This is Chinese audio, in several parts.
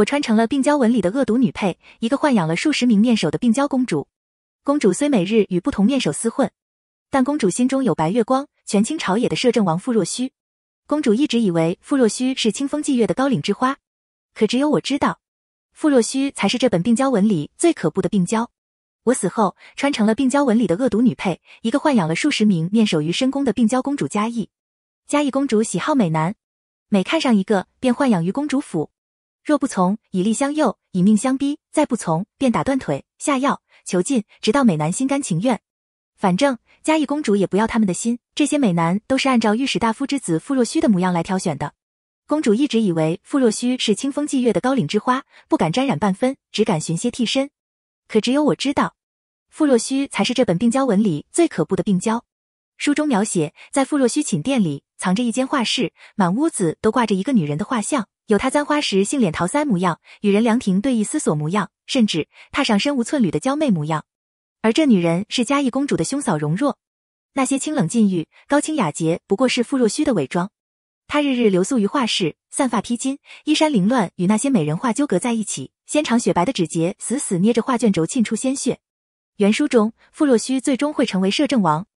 我穿成了病娇文里的恶毒女配，一个豢养了数十名面首的病娇公主。公主虽每日与不同面首厮混，但公主心中有白月光、权倾朝野的摄政王傅若虚。公主一直以为傅若虚是清风霁月的高岭之花，可只有我知道，傅若虚才是这本病娇文里最可怖的病娇。我死后，穿成了病娇文里的恶毒女配，一个豢养了数十名面首于深宫的病娇公主嘉义。嘉义公主喜好美男，每看上一个便豢养于公主府。若不从，以力相诱，以命相逼，再不从，便打断腿，下药，囚禁，直到美男心甘情愿。反正嘉义公主也不要他们的心，这些美男都是按照御史大夫之子傅若虚的模样来挑选的。公主一直以为傅若虚是清风霁月的高岭之花，不敢沾染半分，只敢寻些替身。可只有我知道，傅若虚才是这本病娇文里最可怖的病娇。书中描写，在傅若虚寝殿里。藏着一间画室，满屋子都挂着一个女人的画像，有她簪花时杏脸桃腮模样，与人凉亭对弈思索模样，甚至踏上身无寸缕的娇媚模样。而这女人是嘉义公主的兄嫂荣若。那些清冷禁欲、高清雅洁，不过是傅若虚的伪装。他日日留宿于画室，散发披巾，衣衫凌乱，与那些美人画纠葛在一起。纤长雪白的指节死死捏着画卷轴，沁出鲜血。原书中，傅若虚最终会成为摄政王。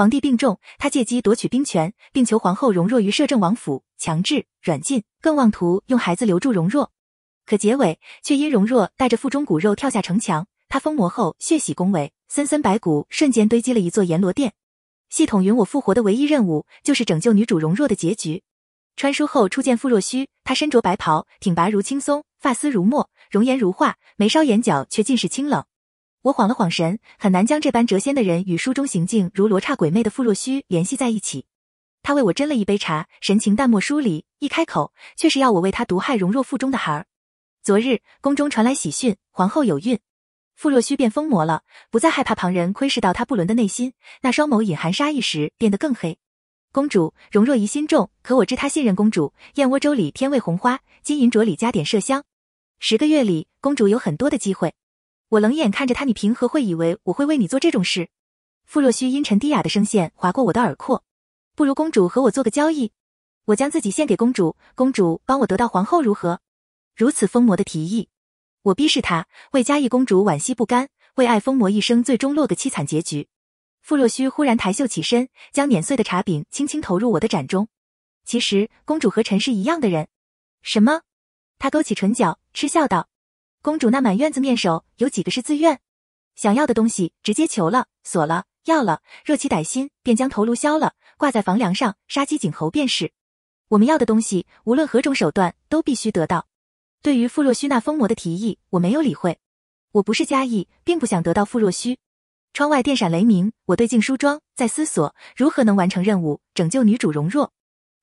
皇帝病重，他借机夺取兵权，并求皇后容若于摄政王府强制软禁，更妄图用孩子留住容若。可结尾却因容若带着腹中骨肉跳下城墙，他疯魔后血洗宫闱，森森白骨瞬间堆积了一座阎罗殿。系统允我复活的唯一任务就是拯救女主容若的结局。穿书后初见傅若虚，他身着白袍，挺拔如青松，发丝如墨，容颜如画，眉梢眼角却尽是清冷。我晃了晃神，很难将这般谪仙的人与书中行径如罗刹鬼魅的傅若虚联系在一起。他为我斟了一杯茶，神情淡漠疏离，一开口却是要我为他毒害容若腹中的孩儿。昨日宫中传来喜讯，皇后有孕，傅若虚便疯魔了，不再害怕旁人窥视到他不伦的内心。那双眸隐含杀意时变得更黑。公主容若疑心重，可我知她信任公主。燕窝粥里添味红花，金银镯里加点麝香，十个月里公主有很多的机会。我冷眼看着他，你平何会以为我会为你做这种事？傅若虚阴沉低哑的声线划过我的耳廓，不如公主和我做个交易，我将自己献给公主，公主帮我得到皇后，如何？如此疯魔的提议，我逼视他，为嘉义公主惋惜不甘，为爱疯魔一生，最终落个凄惨结局。傅若虚忽然抬袖起身，将碾碎的茶饼轻轻投入我的盏中。其实，公主和臣是一样的人。什么？他勾起唇角，嗤笑道。公主那满院子面首，有几个是自愿？想要的东西直接求了，索了，要了。若其歹心，便将头颅削了，挂在房梁上，杀鸡儆猴便是。我们要的东西，无论何种手段，都必须得到。对于傅若虚那疯魔的提议，我没有理会。我不是嘉义，并不想得到傅若虚。窗外电闪雷鸣，我对镜梳妆，在思索如何能完成任务，拯救女主荣若。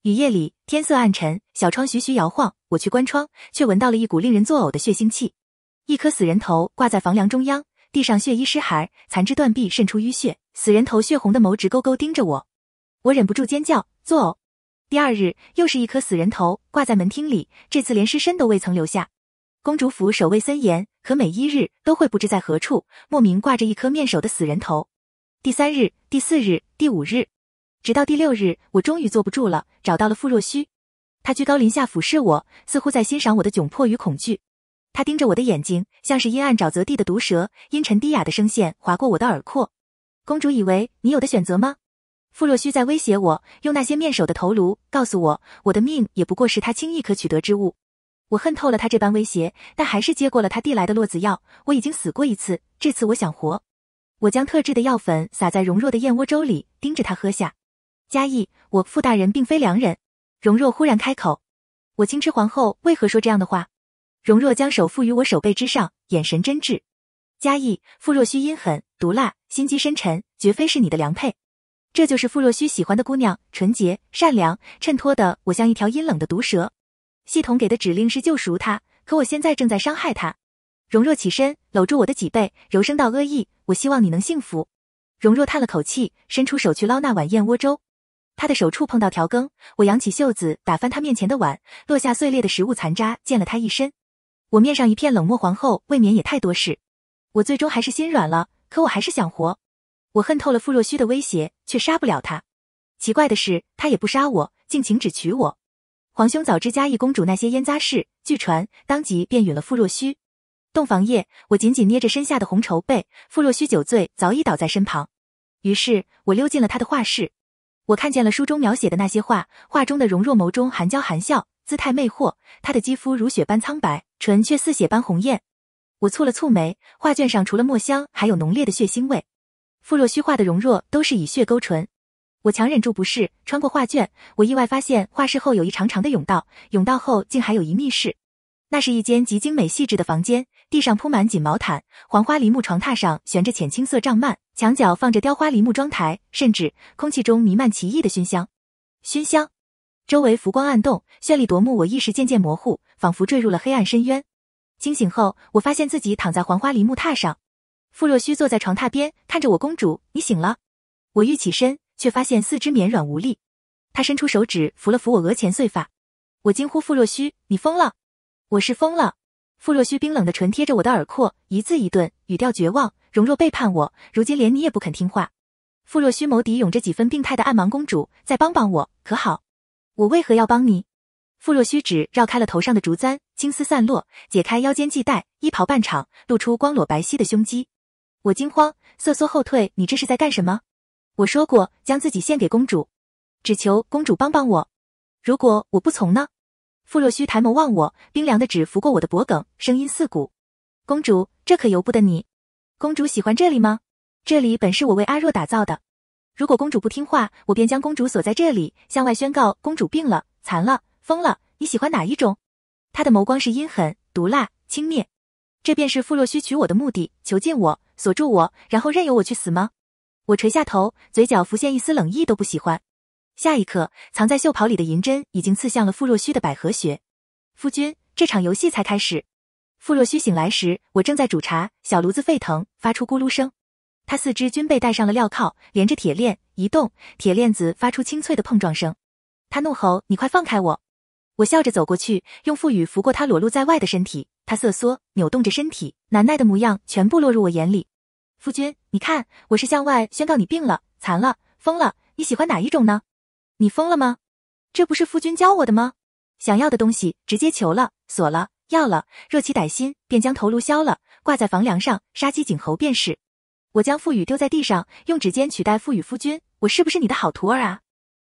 雨夜里，天色暗沉，小窗徐徐摇晃。我去关窗，却闻到了一股令人作呕的血腥气。一颗死人头挂在房梁中央，地上血衣湿孩，残肢断臂渗出淤血，死人头血红的眸直勾勾盯着我，我忍不住尖叫，作呕。第二日，又是一颗死人头挂在门厅里，这次连尸身都未曾留下。公主府守卫森严，可每一日都会不知在何处，莫名挂着一颗面首的死人头。第三日、第四日、第五日，直到第六日，我终于坐不住了，找到了傅若虚。他居高临下俯视我，似乎在欣赏我的窘迫与恐惧。他盯着我的眼睛，像是阴暗沼泽地的毒蛇，阴沉低哑的声线划过我的耳廓。公主以为你有的选择吗？傅若虚在威胁我，用那些面首的头颅告诉我，我的命也不过是他轻易可取得之物。我恨透了他这般威胁，但还是接过了他递来的落子药。我已经死过一次，这次我想活。我将特制的药粉撒在荣若的燕窝粥里，盯着他喝下。嘉义，我傅大人并非良人。荣若忽然开口：“我深知皇后为何说这样的话。”荣若将手附于我手背之上，眼神真挚。嘉义傅若虚阴狠毒辣，心机深沉，绝非是你的良配。这就是傅若虚喜欢的姑娘，纯洁善良，衬托的我像一条阴冷的毒蛇。系统给的指令是救赎她，可我现在正在伤害她。荣若起身搂住我的脊背，柔声道：“阿意，我希望你能幸福。”荣若叹了口气，伸出手去捞那碗燕窝粥。她的手触碰到调羹，我扬起袖子打翻她面前的碗，落下碎裂的食物残渣，溅了她一身。我面上一片冷漠，皇后未免也太多事。我最终还是心软了，可我还是想活。我恨透了傅若虚的威胁，却杀不了他。奇怪的是，他也不杀我，竟请旨娶我。皇兄早知嘉义公主那些腌臜事，据传当即便允了傅若虚。洞房夜，我紧紧捏着身下的红绸被，傅若虚酒醉早已倒在身旁。于是，我溜进了他的画室。我看见了书中描写的那些画，画中的容若眸中含娇含笑。姿态魅惑，她的肌肤如雪般苍白，唇却似血般红艳。我蹙了蹙眉，画卷上除了墨香，还有浓烈的血腥味。傅若虚画的容若都是以血勾唇，我强忍住不适，穿过画卷，我意外发现画室后有一长长的甬道，甬道后竟还有一密室。那是一间极精美细致的房间，地上铺满锦毛毯，黄花梨木床榻上悬着浅青色帐幔，墙角放着雕花梨木妆台，甚至空气中弥漫奇异的熏香。熏香。周围浮光暗动，绚丽夺目，我意识渐渐模糊，仿佛坠入了黑暗深渊。清醒后，我发现自己躺在黄花梨木榻上，傅若虚坐在床榻边，看着我：“公主，你醒了。”我欲起身，却发现四肢绵软无力。他伸出手指扶了扶我额前碎发，我惊呼：“傅若虚，你疯了！”“我是疯了。”傅若虚冰冷的唇贴着我的耳廓，一字一顿，语调绝望：“容若背叛我，如今连你也不肯听话。”傅若虚眸底涌着几分病态的暗芒：“公主，再帮帮我，可好？”我为何要帮你？傅若虚指绕开了头上的竹簪，青丝散落，解开腰间系带，衣袍半敞，露出光裸白皙的胸肌。我惊慌，瑟缩后退。你这是在干什么？我说过，将自己献给公主，只求公主帮帮我。如果我不从呢？傅若虚抬眸望我，冰凉的指拂过我的脖颈，声音似骨：“公主，这可由不得你。公主喜欢这里吗？这里本是我为阿若打造的。”如果公主不听话，我便将公主锁在这里，向外宣告公主病了、残了、疯了。你喜欢哪一种？他的眸光是阴狠、毒辣、轻蔑，这便是傅若虚娶我的目的：囚禁我，锁住我，然后任由我去死吗？我垂下头，嘴角浮现一丝冷意，都不喜欢。下一刻，藏在袖袍里的银针已经刺向了傅若虚的百合穴。夫君，这场游戏才开始。傅若虚醒来时，我正在煮茶，小炉子沸腾，发出咕噜声。他四肢均被戴上了镣铐，连着铁链，一动，铁链子发出清脆的碰撞声。他怒吼：“你快放开我！”我笑着走过去，用腹语拂过他裸露在外的身体，他瑟缩，扭动着身体，难耐的模样全部落入我眼里。夫君，你看，我是向外宣告你病了、残了、疯了，你喜欢哪一种呢？你疯了吗？这不是夫君教我的吗？想要的东西直接求了、索了、要了，若起歹心，便将头颅削了，挂在房梁上，杀鸡儆猴便是。我将傅宇丢在地上，用指尖取代傅宇夫君。我是不是你的好徒儿啊？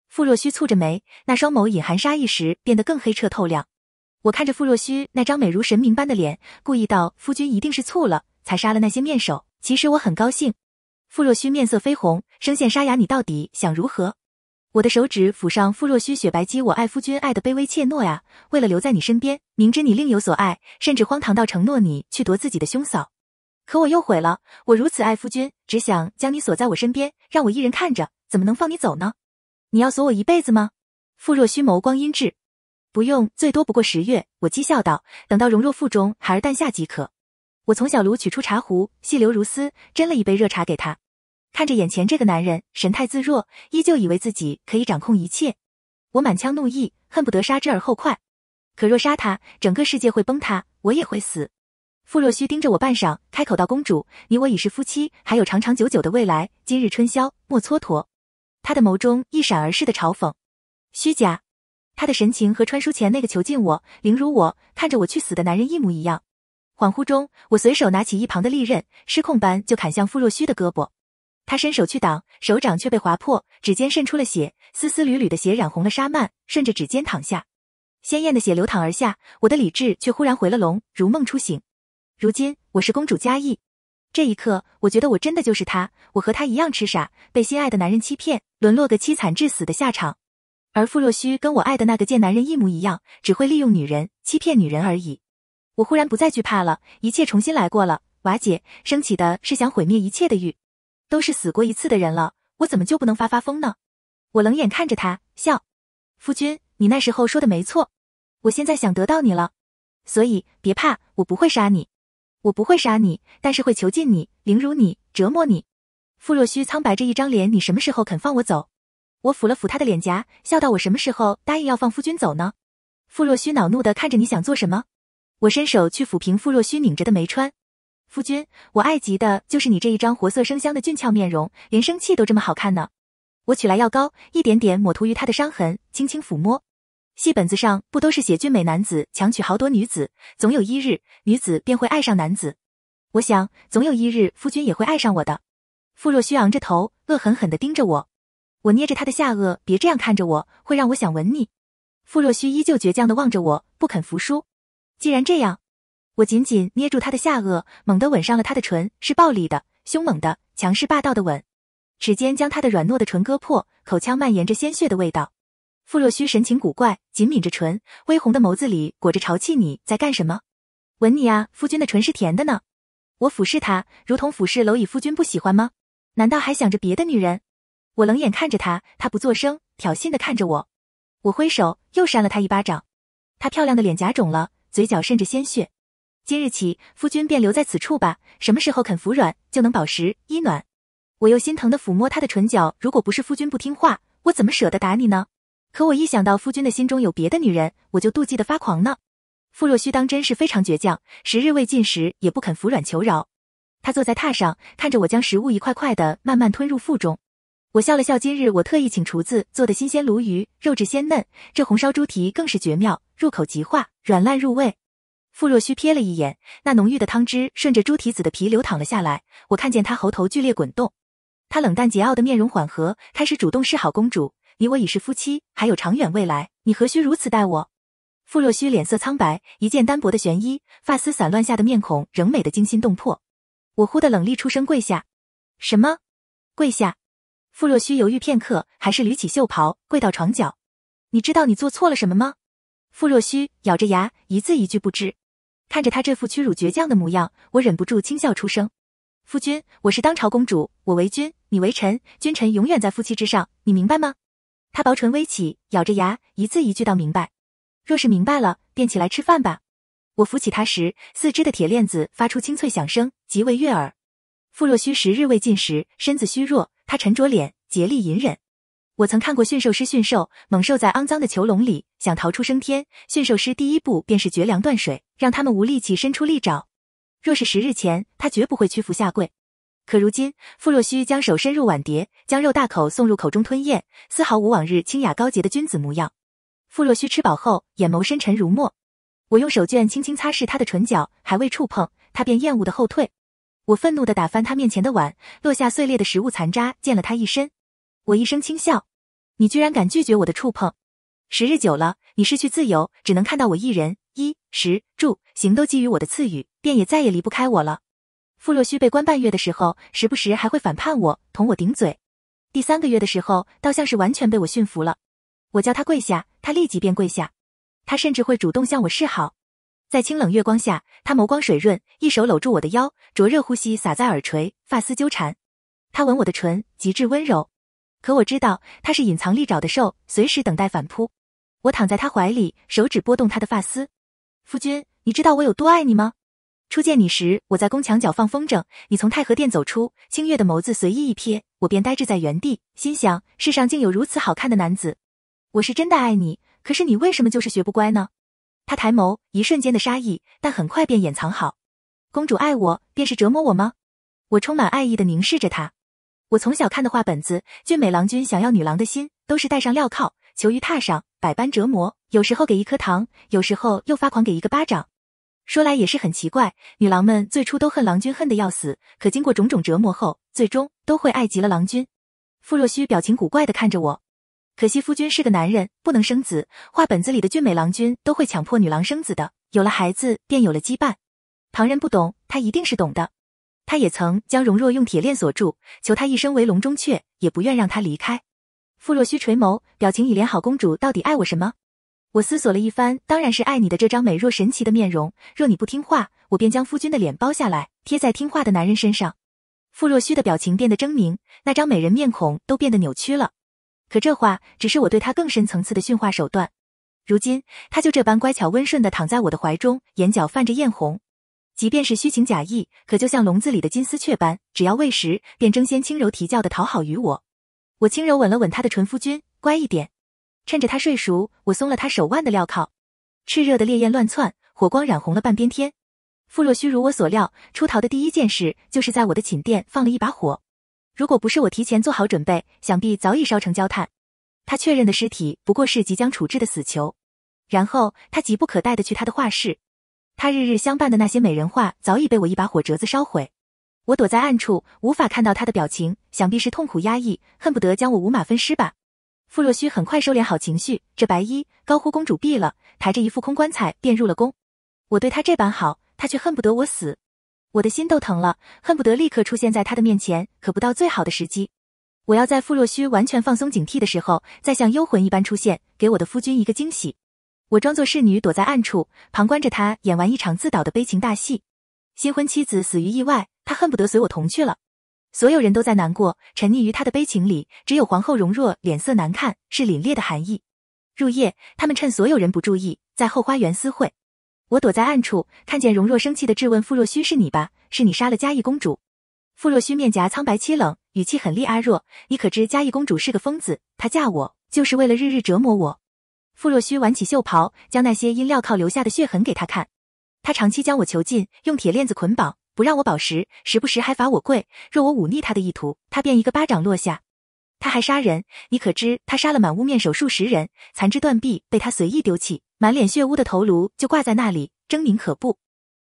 傅若虚蹙着眉，那双眸隐含杀意时变得更黑彻透亮。我看着傅若虚那张美如神明般的脸，故意道：“夫君一定是醋了，才杀了那些面首。其实我很高兴。”傅若虚面色绯红，声线沙哑：“你到底想如何？”我的手指抚上傅若虚雪白肌，我爱夫君，爱的卑微怯懦呀。为了留在你身边，明知你另有所爱，甚至荒唐到承诺你去夺自己的兄嫂。可我又悔了，我如此爱夫君，只想将你锁在我身边，让我一人看着，怎么能放你走呢？你要锁我一辈子吗？傅若虚眸光阴鸷，不用，最多不过十月。我讥笑道，等到荣若腹中孩儿诞下即可。我从小炉取出茶壶，细流如丝，斟了一杯热茶给他。看着眼前这个男人，神态自若，依旧以为自己可以掌控一切。我满腔怒意，恨不得杀之而后快。可若杀他，整个世界会崩塌，我也会死。傅若虚盯着我半晌，开口道：“公主，你我已是夫妻，还有长长久久的未来。今日春宵莫蹉跎。”他的眸中一闪而逝的嘲讽，虚假。他的神情和穿书前那个囚禁我、凌辱我、看着我去死的男人一模一样。恍惚中，我随手拿起一旁的利刃，失控般就砍向傅若虚的胳膊。他伸手去挡，手掌却被划破，指尖渗出了血，丝丝缕缕的血染红了纱幔，顺着指尖淌下，鲜艳的血流淌而下。我的理智却忽然回了笼，如梦初醒。如今我是公主嘉邑，这一刻我觉得我真的就是她，我和她一样痴傻，被心爱的男人欺骗，沦落个凄惨致死的下场。而傅若虚跟我爱的那个贱男人一模一样，只会利用女人，欺骗女人而已。我忽然不再惧怕了，一切重新来过了。瓦解升起的是想毁灭一切的欲，都是死过一次的人了，我怎么就不能发发疯呢？我冷眼看着他笑，夫君，你那时候说的没错，我现在想得到你了，所以别怕，我不会杀你。我不会杀你，但是会囚禁你、凌辱你、折磨你。傅若虚苍白着一张脸，你什么时候肯放我走？我抚了抚他的脸颊，笑道：“我什么时候答应要放夫君走呢？”傅若虚恼怒的看着你，想做什么？我伸手去抚平傅若虚拧着的眉川。夫君，我爱极的就是你这一张活色生香的俊俏面容，连生气都这么好看呢。我取来药膏，一点点抹涂于他的伤痕，轻轻抚摸。戏本子上不都是写俊美男子强取豪夺女子，总有一日女子便会爱上男子。我想总有一日夫君也会爱上我的。傅若虚昂着头，恶狠狠地盯着我。我捏着他的下颚，别这样看着我，会让我想吻你。傅若虚依旧倔强的望着我，不肯服输。既然这样，我紧紧捏住他的下颚，猛地吻上了他的唇，是暴力的、凶猛的、强势霸道的吻，指尖将他的软糯的唇割破，口腔蔓延着鲜血的味道。傅若虚神情古怪，紧抿着唇，微红的眸子里裹着潮气。你在干什么？吻你啊，夫君的唇是甜的呢。我俯视他，如同俯视蝼蚁。夫君不喜欢吗？难道还想着别的女人？我冷眼看着他，他不作声，挑衅地看着我。我挥手，又扇了他一巴掌。他漂亮的脸颊肿了，嘴角渗着鲜血。今日起，夫君便留在此处吧。什么时候肯服软，就能饱食衣暖。我又心疼地抚摸他的唇角。如果不是夫君不听话，我怎么舍得打你呢？可我一想到夫君的心中有别的女人，我就妒忌的发狂呢。傅若虚当真是非常倔强，时日未尽时也不肯服软求饶。他坐在榻上，看着我将食物一块块的慢慢吞入腹中。我笑了笑，今日我特意请厨子做的新鲜鲈鱼，肉质鲜嫩；这红烧猪蹄更是绝妙，入口即化，软烂入味。傅若虚瞥了一眼，那浓郁的汤汁顺着猪蹄子的皮流淌了下来。我看见他喉头剧烈滚动，他冷淡桀骜的面容缓和，开始主动示好公主。你我已是夫妻，还有长远未来，你何须如此待我？傅若虚脸色苍白，一件单薄的玄衣，发丝散乱下的面孔仍美得惊心动魄。我忽的冷厉出声，跪下。什么？跪下？傅若虚犹豫片刻，还是捋起袖袍，跪到床角。你知道你做错了什么吗？傅若虚咬着牙，一字一句不知。看着他这副屈辱倔强的模样，我忍不住轻笑出声。夫君，我是当朝公主，我为君，你为臣，君臣永远在夫妻之上，你明白吗？他薄唇微起，咬着牙，一字一句道：“明白。若是明白了，便起来吃饭吧。”我扶起他时，四肢的铁链子发出清脆响声，极为悦耳。傅若虚十日未进食，身子虚弱。他沉着脸，竭力隐忍。我曾看过驯兽师驯兽，猛兽在肮脏的囚笼里想逃出升天，驯兽师第一步便是绝粮断水，让他们无力气伸出利爪。若是十日前，他绝不会屈服下跪。可如今，傅若虚将手伸入碗碟，将肉大口送入口中吞咽，丝毫无往日清雅高洁的君子模样。傅若虚吃饱后，眼眸深沉如墨。我用手绢轻轻擦拭他的唇角，还未触碰，他便厌恶的后退。我愤怒的打翻他面前的碗，落下碎裂的食物残渣溅了他一身。我一声轻笑，你居然敢拒绝我的触碰！时日久了，你失去自由，只能看到我一人，衣食住行都基于我的赐予，便也再也离不开我了。傅若虚被关半月的时候，时不时还会反叛我，同我顶嘴。第三个月的时候，倒像是完全被我驯服了。我叫他跪下，他立即便跪下。他甚至会主动向我示好。在清冷月光下，他眸光水润，一手搂住我的腰，灼热呼吸洒在耳垂，发丝纠缠。他吻我的唇，极致温柔。可我知道他是隐藏利爪的兽，随时等待反扑。我躺在他怀里，手指拨动他的发丝。夫君，你知道我有多爱你吗？初见你时，我在宫墙角放风筝，你从太和殿走出，清月的眸子随意一瞥，我便呆滞在原地，心想世上竟有如此好看的男子。我是真的爱你，可是你为什么就是学不乖呢？他抬眸，一瞬间的杀意，但很快便掩藏好。公主爱我，便是折磨我吗？我充满爱意的凝视着他。我从小看的画本子，俊美郎君想要女郎的心，都是戴上镣铐，囚于榻上，百般折磨。有时候给一颗糖，有时候又发狂给一个巴掌。说来也是很奇怪，女郎们最初都恨郎君，恨得要死，可经过种种折磨后，最终都会爱极了郎君。傅若虚表情古怪的看着我，可惜夫君是个男人，不能生子。画本子里的俊美郎君都会强迫女郎生子的，有了孩子便有了羁绊。旁人不懂，他一定是懂的。他也曾将容若用铁链锁住，求他一生为笼中雀，也不愿让他离开。傅若虚垂眸，表情已变。好公主到底爱我什么？我思索了一番，当然是爱你的这张美若神奇的面容。若你不听话，我便将夫君的脸剥下来，贴在听话的男人身上。傅若虚的表情变得狰狞，那张美人面孔都变得扭曲了。可这话只是我对他更深层次的驯化手段。如今他就这般乖巧温顺的躺在我的怀中，眼角泛着艳红。即便是虚情假意，可就像笼子里的金丝雀般，只要喂食，便争先轻柔啼叫的讨好于我。我轻柔吻了吻他的唇，夫君，乖一点。趁着他睡熟，我松了他手腕的镣铐，炽热的烈焰乱窜，火光染红了半边天。傅若虚如我所料，出逃的第一件事就是在我的寝殿放了一把火。如果不是我提前做好准备，想必早已烧成焦炭。他确认的尸体不过是即将处置的死囚。然后他急不可待的去他的画室，他日日相伴的那些美人画早已被我一把火折子烧毁。我躲在暗处，无法看到他的表情，想必是痛苦压抑，恨不得将我五马分尸吧。傅若虚很快收敛好情绪，这白衣高呼公主毙了，抬着一副空棺材便入了宫。我对他这般好，他却恨不得我死，我的心都疼了，恨不得立刻出现在他的面前。可不到最好的时机，我要在傅若虚完全放松警惕的时候，再像幽魂一般出现，给我的夫君一个惊喜。我装作侍女躲在暗处，旁观着他演完一场自导的悲情大戏。新婚妻子死于意外，他恨不得随我同去了。所有人都在难过，沉溺于他的悲情里，只有皇后容若脸色难看，是凛冽的寒意。入夜，他们趁所有人不注意，在后花园私会。我躲在暗处，看见容若生气的质问傅若虚：“是你吧？是你杀了嘉义公主？”傅若虚面颊苍白凄冷，语气狠厉：“阿若，你可知嘉义公主是个疯子？她嫁我就是为了日日折磨我。”傅若虚挽起袖袍，将那些因镣铐留下的血痕给他看。他长期将我囚禁，用铁链子捆绑。不让我宝石，时不时还罚我跪。若我忤逆他的意图，他便一个巴掌落下。他还杀人，你可知他杀了满屋面首数十人，残肢断臂被他随意丢弃，满脸血污的头颅就挂在那里，狰狞可怖。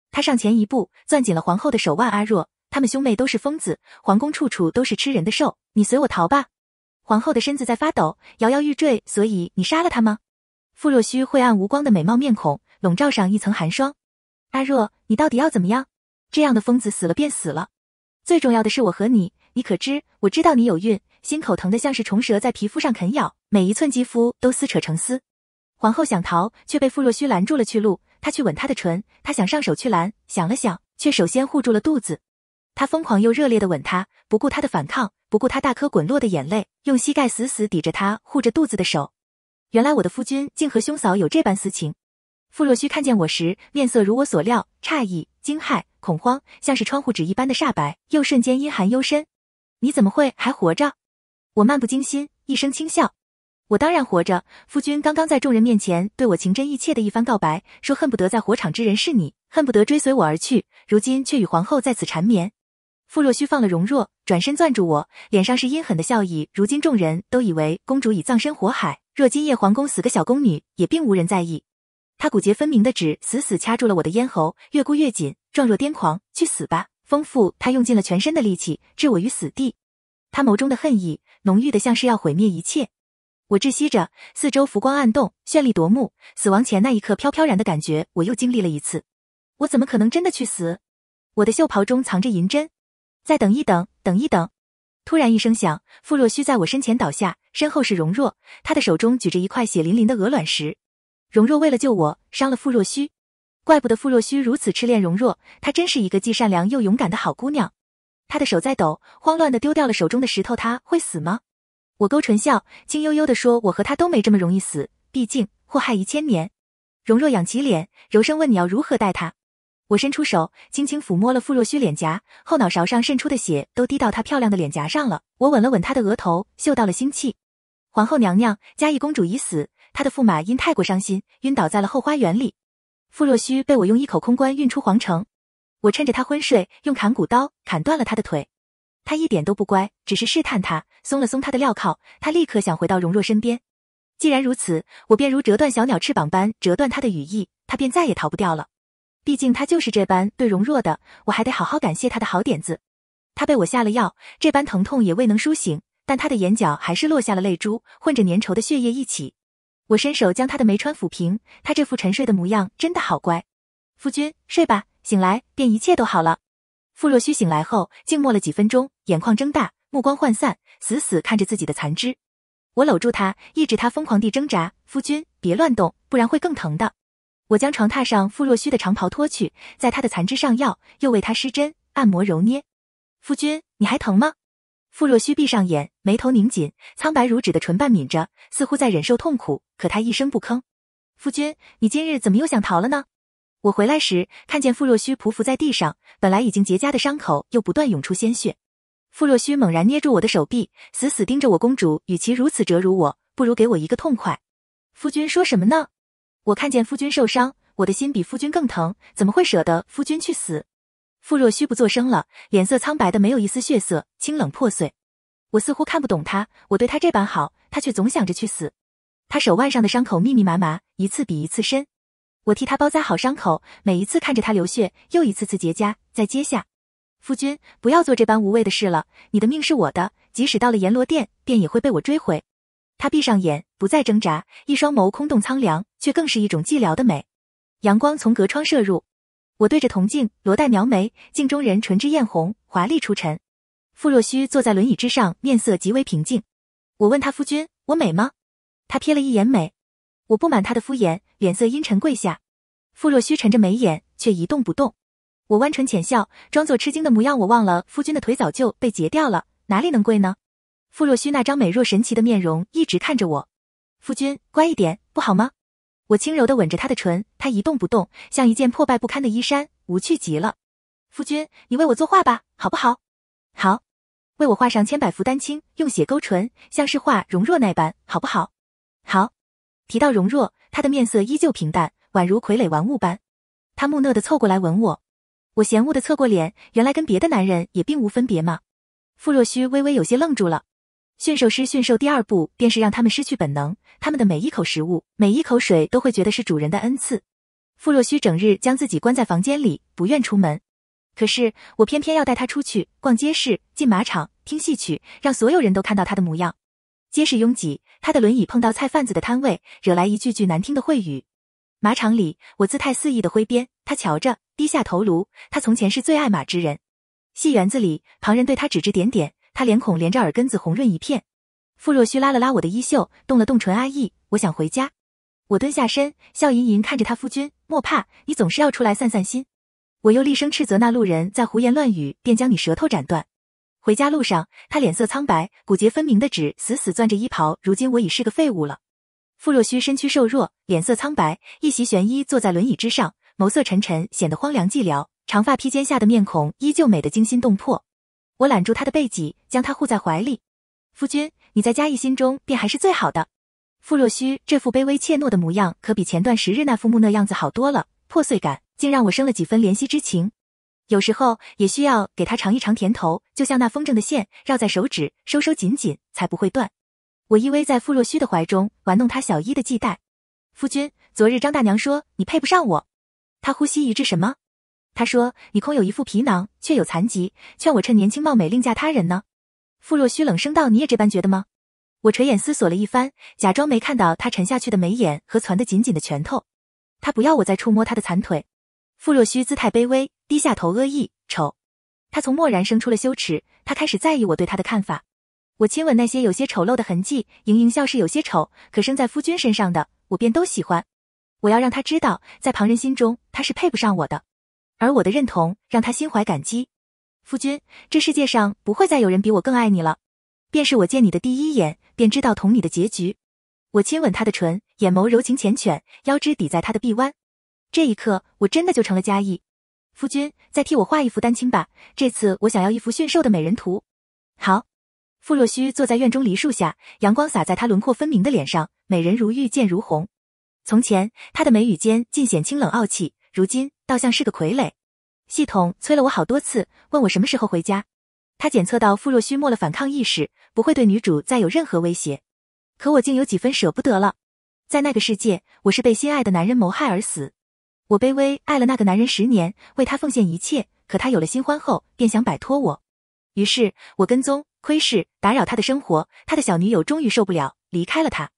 他上前一步，攥紧了皇后的手腕。阿若，他们兄妹都是疯子，皇宫处处都是吃人的兽。你随我逃吧。皇后的身子在发抖，摇摇欲坠。所以你杀了他吗？傅若虚晦暗无光的美貌面孔笼罩上一层寒霜。阿若，你到底要怎么样？这样的疯子死了便死了，最重要的是我和你，你可知？我知道你有孕，心口疼的像是虫蛇在皮肤上啃咬，每一寸肌肤都撕扯成丝。皇后想逃，却被傅若虚拦住了去路。他去吻她的唇，她想上手去拦，想了想，却首先护住了肚子。他疯狂又热烈的吻她，不顾她的反抗，不顾她大颗滚落的眼泪，用膝盖死死抵着她护着肚子的手。原来我的夫君竟和兄嫂有这般私情。傅若虚看见我时，面色如我所料，诧异惊骇。恐慌像是窗户纸一般的煞白，又瞬间阴寒幽深。你怎么会还活着？我漫不经心一声轻笑，我当然活着。夫君刚刚在众人面前对我情真意切的一番告白，说恨不得在火场之人是你，恨不得追随我而去，如今却与皇后在此缠绵。傅若虚放了容若，转身攥住我，脸上是阴狠的笑意。如今众人都以为公主已葬身火海，若今夜皇宫死个小宫女，也并无人在意。他骨节分明的指死死掐住了我的咽喉，越箍越紧。状若癫狂，去死吧！丰富，他用尽了全身的力气，置我于死地。他眸中的恨意浓郁的像是要毁灭一切。我窒息着，四周浮光暗动，绚丽夺目。死亡前那一刻飘飘然的感觉，我又经历了一次。我怎么可能真的去死？我的袖袍中藏着银针。再等一等，等一等。突然一声响，傅若虚在我身前倒下，身后是荣若。他的手中举着一块血淋淋的鹅卵石。荣若为了救我，伤了傅若虚。怪不得傅若虚如此痴恋荣若，她真是一个既善良又勇敢的好姑娘。她的手在抖，慌乱的丢掉了手中的石头。她会死吗？我勾唇笑，轻悠悠的说：“我和她都没这么容易死，毕竟祸害一千年。”荣若仰起脸，柔声问：“你要如何待她？”我伸出手，轻轻抚摸了傅若虚脸颊，后脑勺上渗出的血都滴到她漂亮的脸颊上了。我吻了吻她的额头，嗅到了腥气。皇后娘娘，嘉义公主已死，她的驸马因太过伤心，晕倒在了后花园里。傅若虚被我用一口空棺运出皇城，我趁着他昏睡，用砍骨刀砍断了他的腿。他一点都不乖，只是试探他，松了松他的镣铐，他立刻想回到荣若身边。既然如此，我便如折断小鸟翅膀般折断他的羽翼，他便再也逃不掉了。毕竟他就是这般对荣若的，我还得好好感谢他的好点子。他被我下了药，这般疼痛也未能苏醒，但他的眼角还是落下了泪珠，混着粘稠的血液一起。我伸手将他的眉川抚平，他这副沉睡的模样真的好乖。夫君，睡吧，醒来便一切都好了。傅若虚醒来后，静默了几分钟，眼眶睁大，目光涣散，死死看着自己的残肢。我搂住他，抑制他疯狂地挣扎。夫君，别乱动，不然会更疼的。我将床榻上傅若虚的长袍脱去，在他的残肢上药，又为他施针、按摩、揉捏。夫君，你还疼吗？傅若虚闭上眼，眉头拧紧，苍白如纸的唇瓣抿着，似乎在忍受痛苦。可他一声不吭。夫君，你今日怎么又想逃了呢？我回来时看见傅若虚匍匐在地上，本来已经结痂的伤口又不断涌出鲜血。傅若虚猛然捏住我的手臂，死死盯着我。公主，与其如此折辱我，不如给我一个痛快。夫君说什么呢？我看见夫君受伤，我的心比夫君更疼，怎么会舍得夫君去死？傅若虚不作声了，脸色苍白的没有一丝血色，清冷破碎。我似乎看不懂他，我对他这般好，他却总想着去死。他手腕上的伤口密密麻麻，一次比一次深。我替他包扎好伤口，每一次看着他流血，又一次次结痂再接下。夫君，不要做这般无谓的事了。你的命是我的，即使到了阎罗殿，便也会被我追回。他闭上眼，不再挣扎，一双眸空洞苍凉，却更是一种寂寥的美。阳光从隔窗射入。我对着铜镜，罗带描眉，镜中人唇脂艳红，华丽出尘。傅若虚坐在轮椅之上，面色极为平静。我问他：“夫君，我美吗？”他瞥了一眼，美。我不满他的敷衍，脸色阴沉，跪下。傅若虚沉着眉眼，却一动不动。我弯唇浅笑，装作吃惊的模样。我忘了夫君的腿早就被截掉了，哪里能跪呢？傅若虚那张美若神奇的面容一直看着我。夫君，乖一点，不好吗？我轻柔的吻着他的唇，他一动不动，像一件破败不堪的衣衫，无趣极了。夫君，你为我作画吧，好不好？好，为我画上千百幅丹青，用血勾唇，像是画容若那般，好不好？好。提到容若，他的面色依旧平淡，宛如傀儡玩物般。他木讷的凑过来吻我，我嫌恶的侧过脸，原来跟别的男人也并无分别嘛。傅若虚微微有些愣住了。驯兽师驯兽第二步便是让他们失去本能，他们的每一口食物，每一口水都会觉得是主人的恩赐。傅若虚整日将自己关在房间里，不愿出门。可是我偏偏要带他出去逛街市，进马场，听戏曲，让所有人都看到他的模样。街市拥挤，他的轮椅碰到菜贩子的摊位，惹来一句句难听的秽语。马场里，我姿态肆意的挥鞭，他瞧着，低下头颅。他从前是最爱马之人。戏园子里，旁人对他指指点点。他脸孔连着耳根子红润一片，傅若虚拉了拉我的衣袖，动了动唇：“阿易，我想回家。”我蹲下身，笑吟吟看着他：“夫君，莫怕，你总是要出来散散心。”我又厉声斥责那路人在胡言乱语，便将你舌头斩断。回家路上，他脸色苍白，骨节分明的指死死攥着衣袍。如今我已是个废物了。傅若虚身躯瘦弱，脸色苍白，一袭玄衣坐在轮椅之上，眸色沉沉，显得荒凉寂寥。长发披肩下的面孔依旧美得惊心动魄。我揽住他的背脊，将他护在怀里。夫君，你在嘉义心中便还是最好的。傅若虚这副卑微怯懦的模样，可比前段时日那副木讷样子好多了。破碎感竟让我生了几分怜惜之情。有时候也需要给他尝一尝甜头，就像那风筝的线，绕在手指，收收紧紧，才不会断。我依偎在傅若虚的怀中，玩弄他小衣的系带。夫君，昨日张大娘说你配不上我。他呼吸一致，什么？他说：“你空有一副皮囊，却有残疾，劝我趁年轻貌美另嫁他人呢？”傅若虚冷声道：“你也这般觉得吗？”我垂眼思索了一番，假装没看到他沉下去的眉眼和攒得紧紧的拳头。他不要我再触摸他的残腿。傅若虚姿态卑微，低下头，恶意丑。他从漠然生出了羞耻，他开始在意我对他的看法。我亲吻那些有些丑陋的痕迹，盈盈笑是有些丑，可生在夫君身上的，我便都喜欢。我要让他知道，在旁人心中，他是配不上我的。而我的认同让他心怀感激，夫君，这世界上不会再有人比我更爱你了。便是我见你的第一眼，便知道同你的结局。我亲吻他的唇，眼眸柔情缱绻，腰肢抵在他的臂弯。这一刻，我真的就成了佳意。夫君，再替我画一幅丹青吧，这次我想要一幅驯兽的美人图。好。傅若虚坐在院中梨树下，阳光洒在他轮廓分明的脸上，美人如玉，剑如虹。从前，他的眉宇间尽显清冷傲气。如今倒像是个傀儡，系统催了我好多次，问我什么时候回家。他检测到傅若虚没了反抗意识，不会对女主再有任何威胁，可我竟有几分舍不得了。在那个世界，我是被心爱的男人谋害而死，我卑微爱了那个男人十年，为他奉献一切，可他有了新欢后便想摆脱我，于是我跟踪、窥视、打扰他的生活，他的小女友终于受不了，离开了他。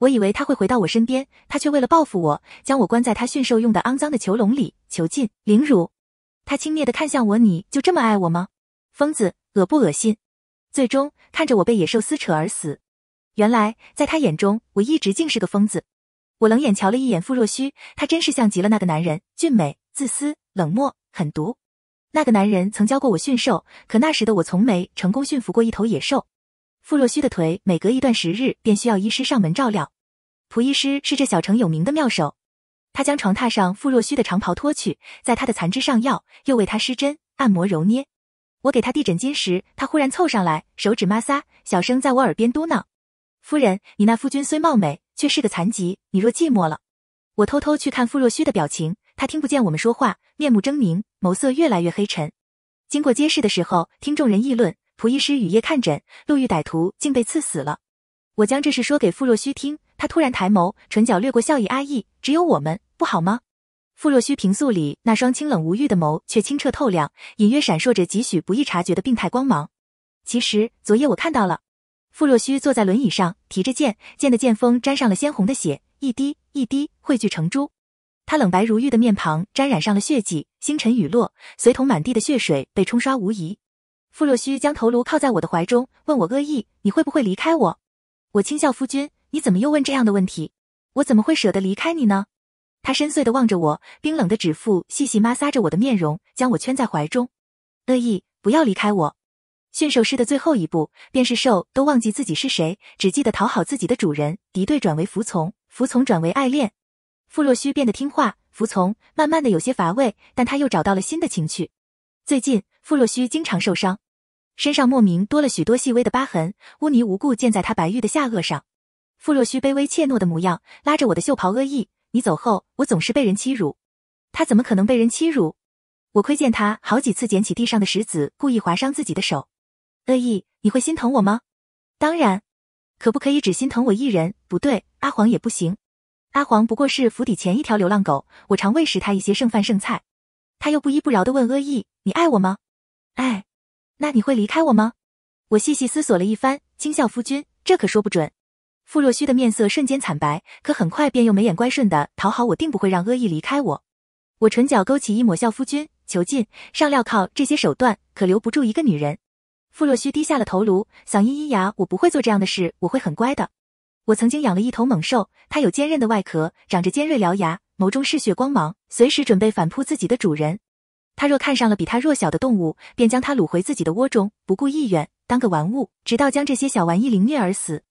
我以为他会回到我身边，他却为了报复我，将我关在他驯兽用的肮脏的囚笼里，囚禁、凌辱。他轻蔑地看向我：“你就这么爱我吗？疯子，恶不恶心？”最终看着我被野兽撕扯而死。原来在他眼中，我一直竟是个疯子。我冷眼瞧了一眼傅若虚，他真是像极了那个男人：俊美、自私、冷漠、狠毒。那个男人曾教过我驯兽，可那时的我从没成功驯服过一头野兽。傅若虚的腿每隔一段时日便需要医师上门照料。蒲医师是这小城有名的妙手，他将床榻上傅若虚的长袍脱去，在他的残肢上药，又为他施针、按摩、揉捏。我给他递枕巾时，他忽然凑上来，手指摩挲，小声在我耳边嘟囔：“夫人，你那夫君虽貌美，却是个残疾。你若寂寞了。”我偷偷去看傅若虚的表情，他听不见我们说话，面目狰狞，眸色越来越黑沉。经过街市的时候，听众人议论。蒲医师雨夜看诊，路遇歹徒，竟被刺死了。我将这事说给傅若虚听，他突然抬眸，唇角掠过笑意。阿易，只有我们，不好吗？傅若虚平素里那双清冷无欲的眸，却清澈透亮，隐约闪烁着几许不易察觉的病态光芒。其实昨夜我看到了，傅若虚坐在轮椅上，提着剑，剑的剑锋沾上了鲜红的血，一滴一滴汇聚成珠。他冷白如玉的面庞沾染上了血迹，星辰雨落，随同满地的血水被冲刷无疑。傅若虚将头颅靠在我的怀中，问我：“恶意，你会不会离开我？”我轻笑：“夫君，你怎么又问这样的问题？我怎么会舍得离开你呢？”他深邃的望着我，冰冷的指腹细细摩挲着我的面容，将我圈在怀中。“恶意，不要离开我。”驯兽师的最后一步，便是兽都忘记自己是谁，只记得讨好自己的主人，敌对转为服从，服从转为爱恋。傅若虚变得听话、服从，慢慢的有些乏味，但他又找到了新的情趣。最近傅若虚经常受伤，身上莫名多了许多细微的疤痕，污泥无故溅在他白玉的下颚上。傅若虚卑微怯懦的模样，拉着我的袖袍，恶意。你走后，我总是被人欺辱。他怎么可能被人欺辱？我窥见他好几次捡起地上的石子，故意划伤自己的手。恶意，你会心疼我吗？当然。可不可以只心疼我一人？不对，阿黄也不行。阿黄不过是府邸前一条流浪狗，我常喂食他一些剩饭剩菜。他又不依不饶的问阿义：“你爱我吗？爱。”“那你会离开我吗？”我细细思索了一番，轻笑：“夫君，这可说不准。”傅若虚的面色瞬间惨白，可很快便又眉眼乖顺的讨好我：“定不会让阿义离开我。”我唇角勾起一抹笑：“夫君，囚禁、上镣铐这些手段，可留不住一个女人。”傅若虚低下了头颅，嗓音阴哑：“我不会做这样的事，我会很乖的。”我曾经养了一头猛兽，它有坚韧的外壳，长着尖锐獠牙。眸中嗜血光芒，随时准备反扑自己的主人。他若看上了比他弱小的动物，便将他掳回自己的窝中，不顾意愿，当个玩物，直到将这些小玩意凌虐而死。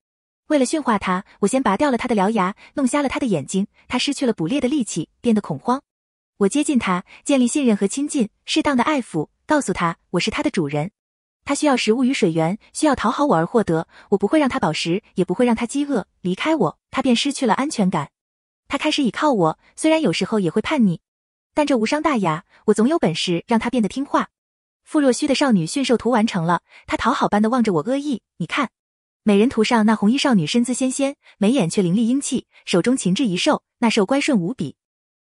为了驯化他，我先拔掉了他的獠牙，弄瞎了他的眼睛，他失去了捕猎的力气，变得恐慌。我接近他，建立信任和亲近，适当的爱抚，告诉他我是他的主人。他需要食物与水源，需要讨好我而获得。我不会让他饱食，也不会让他饥饿。离开我，他便失去了安全感。他开始倚靠我，虽然有时候也会叛逆，但这无伤大雅。我总有本事让他变得听话。傅若虚的少女驯兽图完成了，他讨好般的望着我，恶意：“你看，美人图上那红衣少女身姿纤纤，眉眼却凌厉英气，手中擒制一兽，那兽乖顺无比。”